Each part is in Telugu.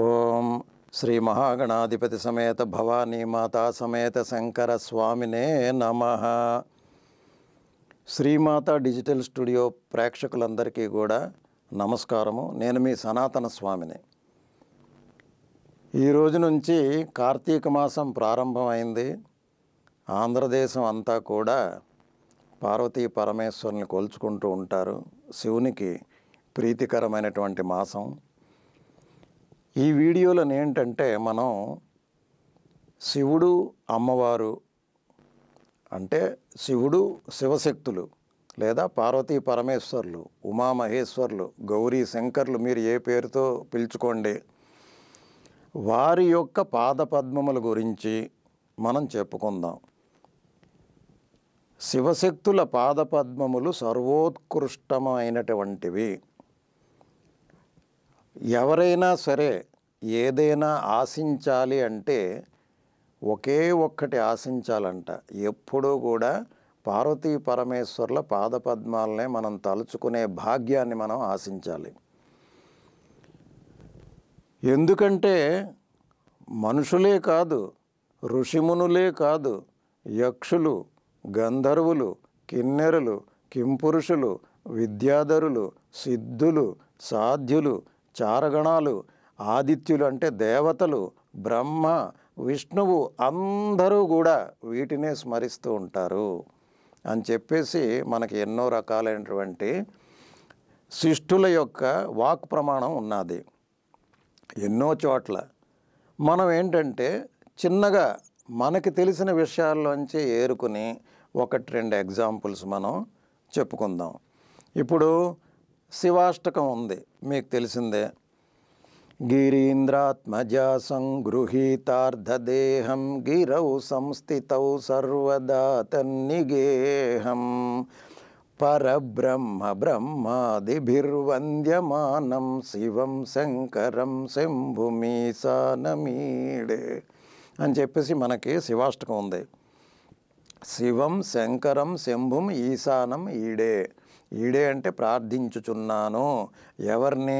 ఓం శ్రీ మహాగణాధిపతి సమేత భవానీ మాతా సమేత శంకర స్వామినే నమ శ్రీమాత డిజిటల్ స్టూడియో ప్రేక్షకులందరికీ కూడా నమస్కారము నేను మీ సనాతన స్వామిని ఈ రోజు నుంచి కార్తీక మాసం ప్రారంభమైంది ఆంధ్రదేశం అంతా కూడా పార్వతీ పరమేశ్వరుని కొలుచుకుంటూ ఉంటారు శివునికి ప్రీతికరమైనటువంటి మాసం ఈ వీడియోలో ఏంటంటే మనం శివుడు అమ్మవారు అంటే శివుడు శివశక్తులు లేదా పార్వతీ పరమేశ్వర్లు ఉమామహేశ్వర్లు గౌరీ శంకర్లు మీరు ఏ పేరుతో పిలుచుకోండి వారి యొక్క పాదపద్మముల గురించి మనం చెప్పుకుందాం శివశక్తుల పాదపద్మములు సర్వోత్కృష్టమైనటువంటివి ఎవరైనా సరే ఏదైనా ఆశించాలి అంటే ఒకే ఒక్కటి ఆశించాలంట ఎప్పుడూ కూడా పార్వతీ పరమేశ్వర్ల పాదపద్మాలనే మనం తలుచుకునే భాగ్యాన్ని మనం ఆశించాలి ఎందుకంటే మనుషులే కాదు ఋషిమునులే కాదు యక్షులు గంధర్వులు కిన్నెరులు కింపురుషులు విద్యాధరులు సిద్ధులు సాధ్యులు చారగణాలు ఆదిత్యులు అంటే దేవతలు బ్రహ్మ విష్ణువు అందరూ కూడా వీటినే స్మరిస్తూ ఉంటారు అని చెప్పేసి మనకి ఎన్నో రకాలైనటువంటి శిష్టుల యొక్క వాక్ ప్రమాణం ఉన్నది ఎన్నో చోట్ల మనం ఏంటంటే చిన్నగా మనకి తెలిసిన విషయాల్లోంచి ఏరుకుని ఒకటి రెండు ఎగ్జాంపుల్స్ మనం చెప్పుకుందాం ఇప్పుడు శివాష్టకం ఉంది మీకు తెలిసిందే గిరీంద్రాత్మజా సంగృహీతార్ధదేహం గిరౌ సంస్థితౌ సర్వదాతన్నిగేహం పరబ్రహ్మ బ్రహ్మాదిభిర్వంద్యమానం శివం శంకరం శంభుమీసానమీడే అని చెప్పేసి మనకి శివాష్టకం ఉంది శివం శంకరం శంభుం ఈశానం ఈడే ఈడే అంటే ప్రార్థించుచున్నాను ఎవరిని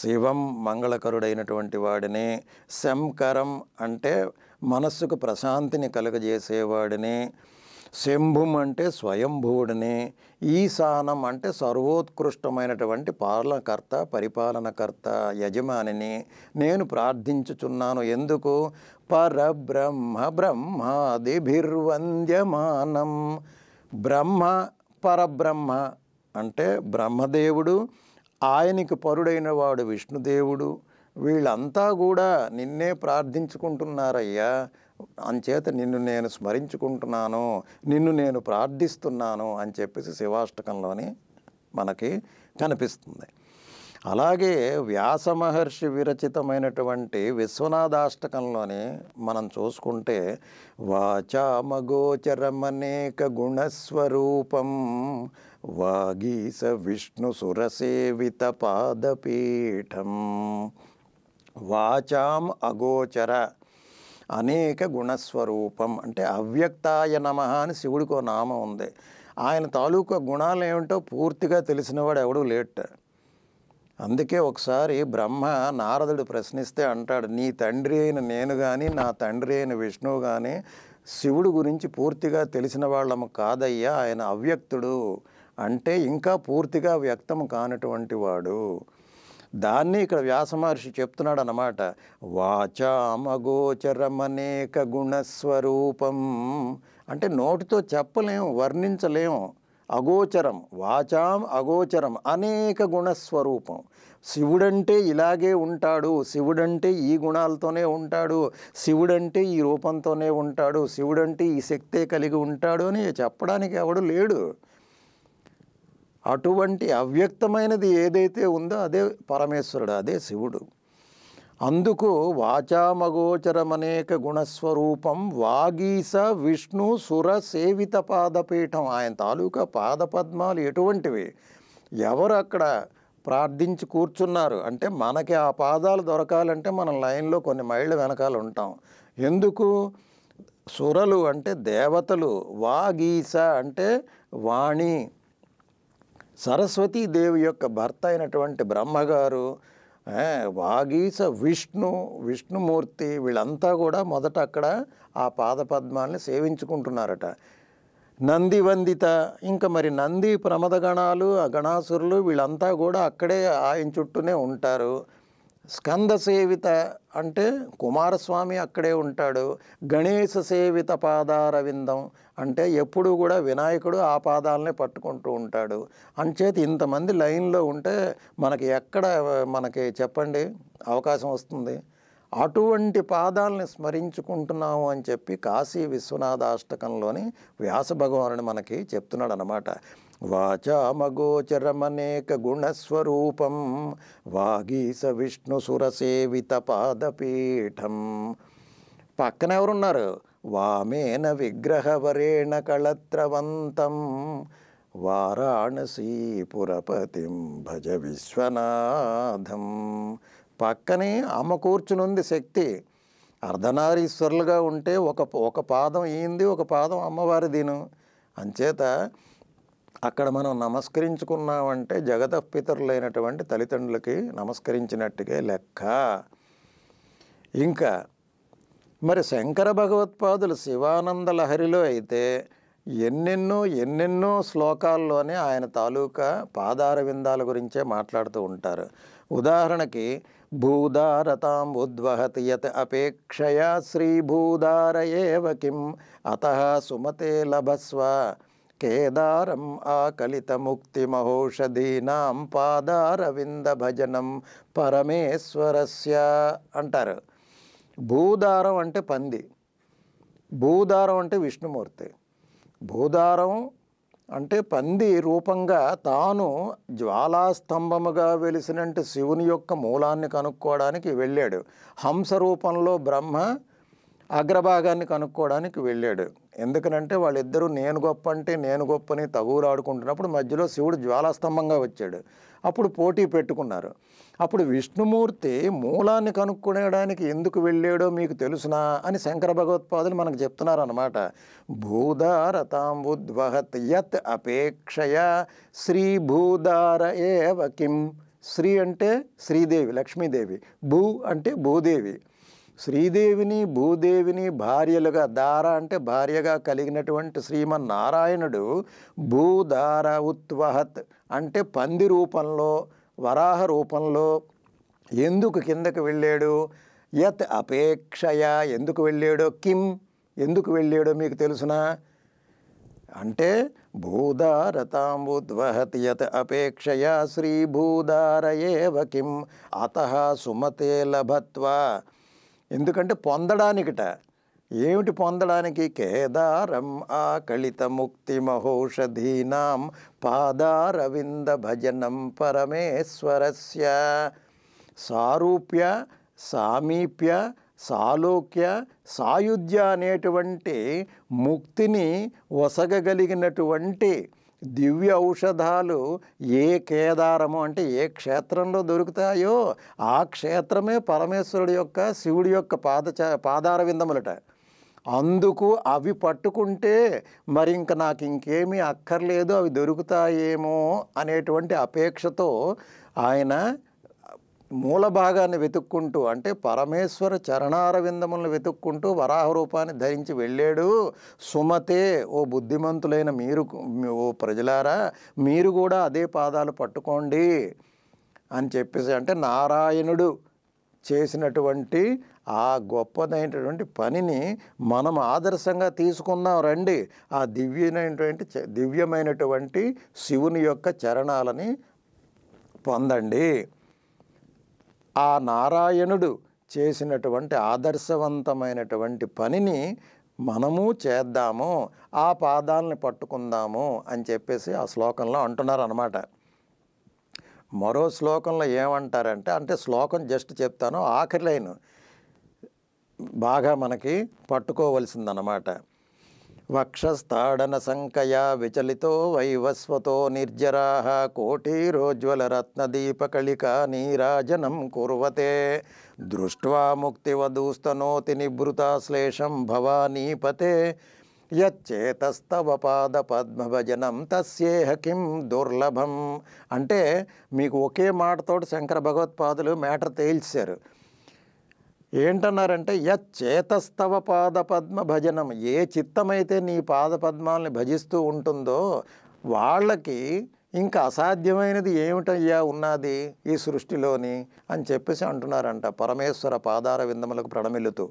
శివం మంగళకరుడైనటువంటి వాడిని శంకరం అంటే మనస్సుకు ప్రశాంతిని కలుగజేసేవాడిని శంభుం అంటే స్వయంభువుడిని ఈశానం అంటే సర్వోత్కృష్టమైనటువంటి పాలనకర్త పరిపాలనకర్త యజమానిని నేను ప్రార్థించుచున్నాను ఎందుకు పరబ్రహ్మ బ్రహ్మాదిభిర్వంద్యమానం బ్రహ్మ పరబ్రహ్మ అంటే బ్రహ్మదేవుడు ఆయనకి పరుడైన వాడు విష్ణుదేవుడు వీళ్ళంతా కూడా నిన్నే ప్రార్థించుకుంటున్నారయ్యా అంచేత నిన్ను నేను స్మరించుకుంటున్నాను నిన్ను నేను ప్రార్థిస్తున్నాను అని చెప్పేసి శివాష్టకంలోని మనకి కనిపిస్తుంది అలాగే వ్యాస మహర్షి విరచితమైనటువంటి విశ్వనాథాష్టకంలోని మనం చూసుకుంటే వాచామగోచరమనేక గుణస్వరూపం వాగీస విష్ణు పాదపీఠం వాచాం అగోచర అనేక గుణస్వరూపం అంటే అవ్యక్తాయ నమ అని శివుడికో నామం ఉంది ఆయన తాలూకా గుణాలు ఏమిటో పూర్తిగా తెలిసినవాడు ఎవడూ లేట్ అందుకే ఒకసారి బ్రహ్మ నారదుడు ప్రశ్నిస్తే అంటాడు నీ తండ్రి అయిన నేను కానీ నా తండ్రి అయిన విష్ణువు కానీ శివుడు గురించి పూర్తిగా తెలిసిన వాళ్ళము కాదయ్యా ఆయన అవ్యక్తుడు అంటే ఇంకా పూర్తిగా వ్యక్తం కానటువంటి వాడు దాన్ని ఇక్కడ వ్యాసమహర్షి చెప్తున్నాడు అన్నమాట వాచామగోచరమనేక గుణస్వరూపం అంటే నోటితో చెప్పలేం వర్ణించలేం అగోచరం వాచాం అగోచరం అనేక గుణస్వరూపం శివుడంటే ఇలాగే ఉంటాడు శివుడంటే ఈ గుణాలతోనే ఉంటాడు శివుడంటే ఈ రూపంతోనే ఉంటాడు శివుడంటే ఈ శక్తే కలిగి ఉంటాడు అని చెప్పడానికి ఎవడు లేడు అటువంటి అవ్యక్తమైనది ఏదైతే ఉందో అదే పరమేశ్వరుడు అదే శివుడు అందుకు వాచామగోచరమనేక గుణస్వరూపం వాగీస విష్ణు సుర సేవిత పాదపీఠం ఆయన తాలూకా పాదపద్మాలు ఎటువంటివి ఎవరు అక్కడ ప్రార్థించి కూర్చున్నారు అంటే మనకి ఆ పాదాలు దొరకాలంటే మనం లైన్లో కొన్ని మైళ్ళు వెనకాల ఉంటాం ఎందుకు సురలు అంటే దేవతలు వాగీస అంటే వాణి సరస్వతీదేవి యొక్క భర్త అయినటువంటి బ్రహ్మగారు వాగీస విష్ణు విష్ణుమూర్తి వీళ్ళంతా కూడా మొదట అక్కడ ఆ పాదపద్మాల్ని సేవించుకుంటున్నారట నంది వందిత ఇంకా మరి నంది ప్రమదగణాలు గణాసురులు వీళ్ళంతా కూడా అక్కడే ఆయన చుట్టూనే ఉంటారు స్కంద సేవిత అంటే కుమారస్వామి అక్కడే ఉంటాడు గణేశ సేవిత పాదారవిందం అంటే ఎప్పుడు కూడా వినాయకుడు ఆ పాదాలనే పట్టుకుంటూ ఉంటాడు అంచేత ఇంతమంది లైన్లో ఉంటే మనకి ఎక్కడ మనకి చెప్పండి అవకాశం వస్తుంది అటువంటి పాదాలని స్మరించుకుంటున్నాము అని చెప్పి కాశీ విశ్వనాథ అష్టకంలోని వ్యాస భగవానుని మనకి చెప్తున్నాడు అనమాట వాచామగోచరమనేక గుణస్వరూపం వాగీస సురసేవిత పాదపీఠం పక్కన ఎవరున్నారు వామేన విగ్రహవరేణ కళత్రవంతం వారాణసీపురపతిం భజ విశ్వనాథం పక్కనే అమ్మ కూర్చునుంది శక్తి అర్ధనారీశ్వరులుగా ఉంటే ఒక ఒక పాదం ఈంది ఒక పాదం అమ్మవారి దీను అంచేత అక్కడ మనం నమస్కరించుకున్నామంటే పితరులైనటువంటి తల్లిదండ్రులకి నమస్కరించినట్టుగా లెక్క ఇంకా మరి శంకర భగవత్పాదులు శివానంద లహరిలో అయితే ఎన్నెన్నో ఎన్నెన్నో శ్లోకాల్లోనే ఆయన తాలూకా పాదార విందాల గురించే మాట్లాడుతూ ఉంటారు ఉదాహరణకి భూదారతాం ఉద్వహతి యత్ అపేక్షయా శ్రీభూదార కిం అత సుమతే లభస్వ కేదారం ముక్తి ఆకలితముక్తిమహోషధీనాం పాదారవింద భజనం పరమేశ్వరస్య అంటారు భూదారం అంటే పంది భూదారం అంటే విష్ణుమూర్తి భూదారం అంటే పంది రూపంగా తాను జ్వాలాస్తంభముగా వెలిసినంటి శివుని యొక్క మూలాన్ని కనుక్కోవడానికి వెళ్ళాడు హంస రూపంలో బ్రహ్మ అగ్రభాగాన్ని కనుక్కోవడానికి వెళ్ళాడు ఎందుకనంటే వాళ్ళిద్దరూ నేను గొప్ప అంటే నేను గొప్పని తగువులు ఆడుకుంటున్నప్పుడు మధ్యలో శివుడు జ్వాలాస్తంభంగా వచ్చాడు అప్పుడు పోటీ పెట్టుకున్నారు అప్పుడు విష్ణుమూర్తి మూలాన్ని కనుక్కునేయడానికి ఎందుకు వెళ్ళాడో మీకు తెలుసునా అని శంకర భగవత్పాదులు మనకు చెప్తున్నారనమాట భూధారతాంబుద్వహత్ యత్ అపేక్షయ శ్రీభూధార ఏ వకిం శ్రీ అంటే శ్రీదేవి లక్ష్మీదేవి భూ అంటే భూదేవి శ్రీదేవిని భూదేవిని భార్యలుగా దార అంటే భార్యగా కలిగినటువంటి శ్రీమన్నారాయణుడు భూధార ఉత్వహత్ అంటే పంది రూపంలో వరాహ రూపంలో ఎందుకు కిందకు వెళ్ళాడు యత్ అపేక్షయ ఎందుకు వెళ్ళాడో కిం ఎందుకు వెళ్ళాడో మీకు తెలుసునా అంటే భూధారతాంబుద్వహతి యత్ అపేక్షయ శ్రీభూధారయేవ కిం అత సుమతే లభత్వ ఎందుకంటే పొందడానికిట ఏమిటి పొందడానికి కేదారం ఆకళిత ముక్తి మహోషధీనాం పాదారవింద భజనం పరమేశ్వరస్య సారూప్య సామీప్య సాలోక్య సాయుధ్య అనేటువంటి ముక్తిని వసగగలిగినటువంటి దివ్య ఔషధాలు ఏ కేదారము అంటే ఏ క్షేత్రంలో దొరుకుతాయో ఆ క్షేత్రమే పరమేశ్వరుడు యొక్క శివుడి యొక్క పాద పాదార విందములట అందుకు అవి పట్టుకుంటే మరి ఇంక నాకు ఇంకేమీ అక్కర్లేదు అవి దొరుకుతాయేమో అనేటువంటి అపేక్షతో ఆయన మూల భాగాన్ని వెతుక్కుంటూ అంటే పరమేశ్వర చరణారవిందములను వెతుక్కుంటూ వరాహ రూపాన్ని ధరించి వెళ్ళాడు సుమతే ఓ బుద్ధిమంతులైన మీరు ఓ ప్రజలారా మీరు కూడా అదే పాదాలు పట్టుకోండి అని చెప్పేసి అంటే నారాయణుడు చేసినటువంటి ఆ గొప్పదైనటువంటి పనిని మనం ఆదర్శంగా తీసుకుందాం రండి ఆ దివ్యమైనటువంటి దివ్యమైనటువంటి శివుని యొక్క చరణాలని పొందండి ఆ నారాయణుడు చేసినటువంటి ఆదర్శవంతమైనటువంటి పనిని మనము చేద్దాము ఆ పాదాలని పట్టుకుందాము అని చెప్పేసి ఆ శ్లోకంలో అంటున్నారు అనమాట మరో శ్లోకంలో ఏమంటారంటే అంటే శ్లోకం జస్ట్ చెప్తాను ఆఖరి లైన్ బాగా మనకి పట్టుకోవలసిందనమాట వక్షస్థాడన సంకయా విచలితో వైవస్వతో నిర్జరాహ కోటీరోజ్వలరత్నదీపకళికా నీరాజనం కుర్వతే దృష్ట్వా ముక్తివధూస్తనోతి నిభృతాశ్లేషం భవానీపతే యచ్చేతస్తవ పాద పద్మభజనం తస్యేహ కిం దుర్లభం అంటే మీకు ఒకే మాటతోటి శంకర భగవత్పాదులు మ్యాటర్ తేల్చారు ఏంటన్నారంటే యచ్చేతస్తవ పాదపద్మ భజనం ఏ చిత్తమైతే నీ పాదపద్మాలని భజిస్తూ ఉంటుందో వాళ్ళకి ఇంకా అసాధ్యమైనది ఏమిటయ్యా ఉన్నది ఈ సృష్టిలోని అని చెప్పేసి అంటున్నారంట పరమేశ్వర పాదార విందములకు ప్రణమిల్లుతూ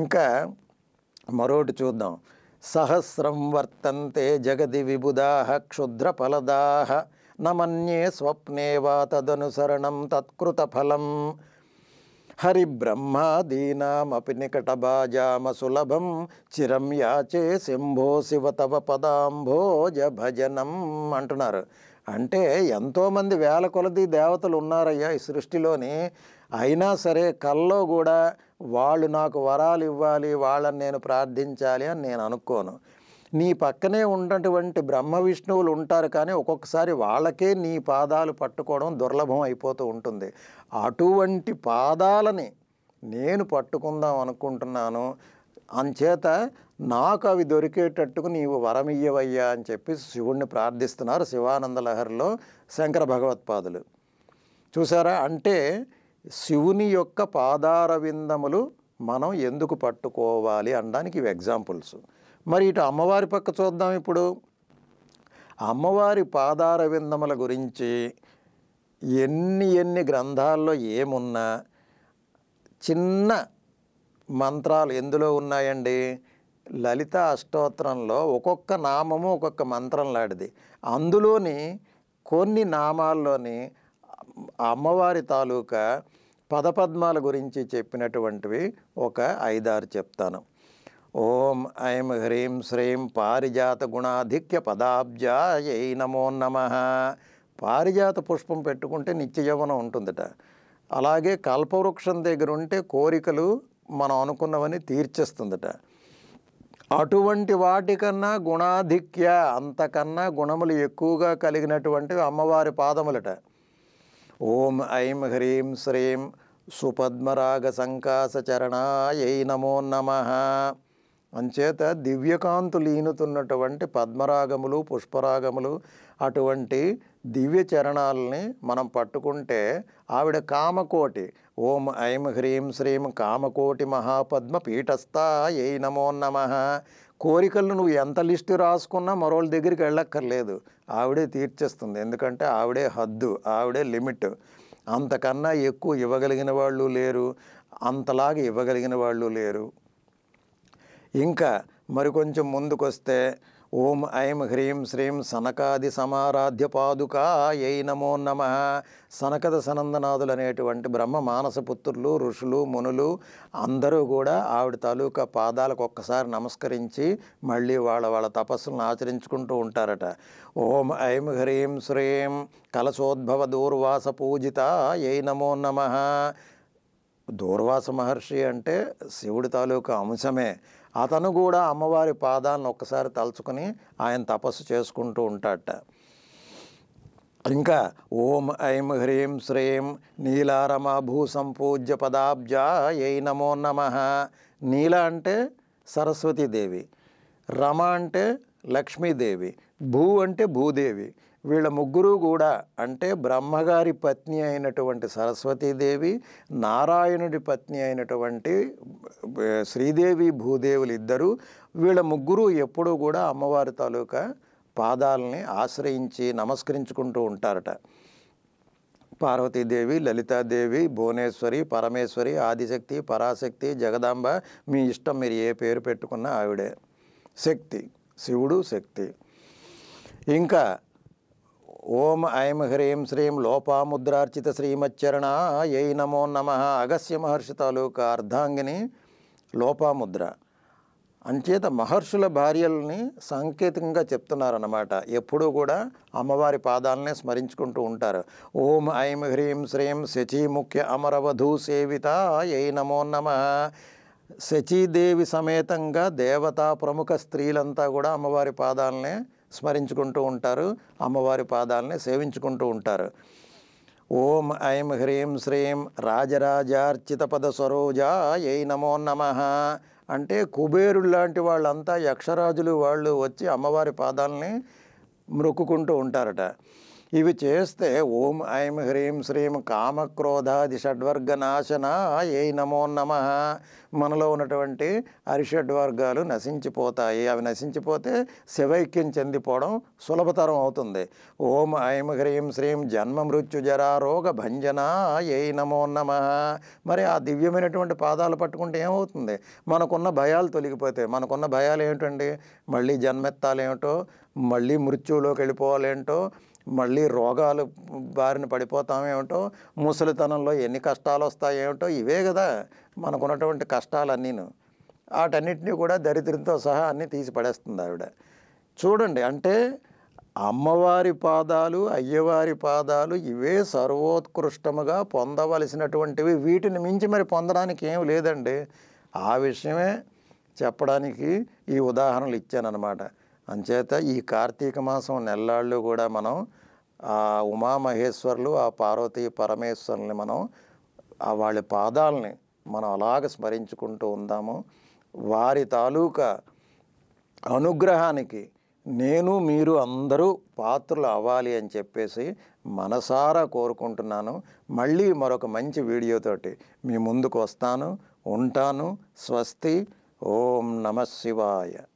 ఇంకా మరోటి చూద్దాం సహస్రం వర్తంతే జగది విబుధాహ క్షుద్ర ఫలదాహ నమన్యే స్వప్నే వా తదనుసరణం తత్కృత ఫలం హరి హరిబ్రహ్మాదీనామపి సులభం చిరం యాచే శంభో శివ తవ పదాంభోజ భజనం అంటున్నారు అంటే ఎంతోమంది వేల కొలది దేవతలు ఉన్నారయ్యా ఈ సృష్టిలోని అయినా సరే కల్లో కూడా వాళ్ళు నాకు వరాలు ఇవ్వాలి వాళ్ళని నేను ప్రార్థించాలి అని నేను అనుకోను నీ పక్కనే ఉన్నటువంటి బ్రహ్మ విష్ణువులు ఉంటారు కానీ ఒక్కొక్కసారి వాళ్ళకే నీ పాదాలు పట్టుకోవడం దుర్లభం అయిపోతూ ఉంటుంది అటువంటి పాదాలని నేను పట్టుకుందాం అనుకుంటున్నాను అంచేత నాకు అవి దొరికేటట్టుకు నీవు వరమియ్యవయ్యా అని చెప్పి శివుణ్ణి ప్రార్థిస్తున్నారు శివానంద లహరిలో శంకర భగవత్పాదులు చూసారా అంటే శివుని యొక్క పాదారవిందములు మనం ఎందుకు పట్టుకోవాలి అనడానికి ఇవి ఎగ్జాంపుల్స్ మరి ఇటు అమ్మవారి పక్క చూద్దాం ఇప్పుడు అమ్మవారి పాదార విందముల గురించి ఎన్ని ఎన్ని గ్రంథాల్లో ఏమున్నా చిన్న మంత్రాలు ఎందులో ఉన్నాయండి లలిత అష్టోత్తరంలో ఒక్కొక్క నామము ఒక్కొక్క మంత్రం లాంటిది అందులోని కొన్ని నామాల్లోని అమ్మవారి తాలూకా పదపద్మాల గురించి చెప్పినటువంటివి ఒక ఐదారు చెప్తాను ఓం ఐం హ్రీం శ్రీం పారిజాత గుణాధిక్య పదాబ్జాయ నమో నమ పారిజాత పుష్పం పెట్టుకుంటే నిత్య యవనం ఉంటుందట అలాగే కల్పవృక్షం దగ్గర ఉంటే కోరికలు మనం అనుకున్నవని తీర్చేస్తుందట అటువంటి వాటికన్నా గుణాధిక్య అంతకన్నా గుణములు ఎక్కువగా కలిగినటువంటివి అమ్మవారి పాదములట ఓం ఐం హ్రీం శ్రీం సుపద్మరాగ సంకాశ చరణాయ నమో నమ అంచేత దివ్యకాంతులు ఈనుతున్నటువంటి పద్మరాగములు పుష్పరాగములు అటువంటి దివ్య చరణాలని మనం పట్టుకుంటే ఆవిడ కామకోటి ఓం ఐం హ్రీం శ్రీం కామకోటి మహాపద్మ ఏ నమో నమ కోరికలు నువ్వు ఎంత లిస్టు రాసుకున్నా మరోళ్ళ దగ్గరికి వెళ్ళక్కర్లేదు ఆవిడే తీర్చేస్తుంది ఎందుకంటే ఆవిడే హద్దు ఆవిడే లిమిట్ అంతకన్నా ఎక్కువ ఇవ్వగలిగిన వాళ్ళు లేరు అంతలాగా ఇవ్వగలిగిన వాళ్ళు లేరు ఇంకా మరికొంచెం ముందుకొస్తే ఓం ఐం హ్రీం శ్రీం సనకాది సమారాధ్య పాదుకాయై నమో నమ సనకద సనందనాథులు అనేటువంటి బ్రహ్మ పుత్రులు ఋషులు మునులు అందరూ కూడా ఆవిడ తాలూకా పాదాలకు ఒక్కసారి నమస్కరించి మళ్ళీ వాళ్ళ వాళ్ళ తపస్సులను ఆచరించుకుంటూ ఉంటారట ఓం ఐం హ్రీం శ్రీం కలశోద్భవ దూర్వాస పూజిత ఏ నమో నమ దూర్వాస మహర్షి అంటే శివుడి తాలూకా అంశమే అతను కూడా అమ్మవారి పాదాలను ఒక్కసారి తలుచుకుని ఆయన తపస్సు చేసుకుంటూ ఉంటాడట ఇంకా ఓం ఐం హ్రీం శ్రీం నీలారమ భూ సంపూజ్య పదాబ్జాయై నమో నమ నీల అంటే సరస్వతీదేవి రమ అంటే లక్ష్మీదేవి భూ అంటే భూదేవి వీళ్ళ ముగ్గురు కూడా అంటే బ్రహ్మగారి పత్ని అయినటువంటి సరస్వతీదేవి నారాయణుడి పత్ని అయినటువంటి శ్రీదేవి భూదేవులు ఇద్దరు వీళ్ళ ముగ్గురు ఎప్పుడూ కూడా అమ్మవారి తాలూకా పాదాలని ఆశ్రయించి నమస్కరించుకుంటూ ఉంటారట పార్వతీదేవి లలితాదేవి భువనేశ్వరి పరమేశ్వరి ఆదిశక్తి పరాశక్తి జగదాంబ మీ ఇష్టం మీరు ఏ పేరు పెట్టుకున్నా ఆవిడే శక్తి శివుడు శక్తి ఇంకా ఓం ఐం హ్రీం శ్రీం లోపాముద్రార్చిత శ్రీమచ్చరణ ఎయి నమో నమ అగస్య మహర్షి తాలూకా అర్ధాంగిని లోపాముద్ర అంచేత మహర్షుల భార్యల్ని సాంకేతికంగా చెప్తున్నారన్నమాట ఎప్పుడూ కూడా అమ్మవారి పాదాలనే స్మరించుకుంటూ ఉంటారు ఓం ఐం హ్రీం శ్రీం శచీముఖ్య అమరవధూ సేవిత ఎయి నమో నమ శచీదేవి సమేతంగా దేవతా ప్రముఖ స్త్రీలంతా కూడా అమ్మవారి పాదాలనే స్మరించుకుంటూ ఉంటారు అమ్మవారి పాదాలని సేవించుకుంటూ ఉంటారు ఓం ఐం హ్రీం శ్రీం రాజరాజార్చిత పద ఏ నమో నమ అంటే కుబేరుడు లాంటి వాళ్ళంతా యక్షరాజులు వాళ్ళు వచ్చి అమ్మవారి పాదాలని మ్రొక్కుకుంటూ ఉంటారట ఇవి చేస్తే ఓం ఐం హ్రీం శ్రీం కామక్రోధాది షడ్వర్గనాశన ఏ నమో నమ మనలో ఉన్నటువంటి అరిషడ్వర్గాలు నశించిపోతాయి అవి నశించిపోతే శివైక్యం చెందిపోవడం సులభతరం అవుతుంది ఓం ఐం హ్రీం శ్రీం జన్మ మృత్యు జరారోగ రోగ భంజన ఏ నమో నమ మరి ఆ దివ్యమైనటువంటి పాదాలు పట్టుకుంటే ఏమవుతుంది మనకున్న భయాలు తొలగిపోతే మనకున్న భయాలు ఏమిటండి మళ్ళీ జన్మెత్తాలేమిటో మళ్ళీ మృత్యువులోకి వెళ్ళిపోవాలేంటో మళ్ళీ రోగాలు బారిన పడిపోతామేమిటో ముసలితనంలో ఎన్ని కష్టాలు వస్తాయేమిటో ఇవే కదా మనకున్నటువంటి కష్టాలన్నీను వాటన్నిటినీ కూడా దరిద్రంతో సహా అన్నీ తీసి పడేస్తుంది ఆవిడ చూడండి అంటే అమ్మవారి పాదాలు అయ్యవారి పాదాలు ఇవే సర్వోత్కృష్టముగా పొందవలసినటువంటివి వీటిని మించి మరి పొందడానికి ఏం లేదండి ఆ విషయమే చెప్పడానికి ఈ ఉదాహరణలు ఇచ్చానన్నమాట అంచేత ఈ కార్తీక మాసం నెల్లాళ్ళు కూడా మనం ఆ ఉమామహేశ్వర్లు ఆ పార్వతీ పరమేశ్వరుని మనం ఆ వాళ్ళ పాదాలని మనం అలాగ స్మరించుకుంటూ ఉందాము వారి తాలూకా అనుగ్రహానికి నేను మీరు అందరూ పాత్రలు అవ్వాలి అని చెప్పేసి మనసారా కోరుకుంటున్నాను మళ్ళీ మరొక మంచి వీడియోతోటి మీ ముందుకు వస్తాను ఉంటాను స్వస్తి ఓం నమ శివాయ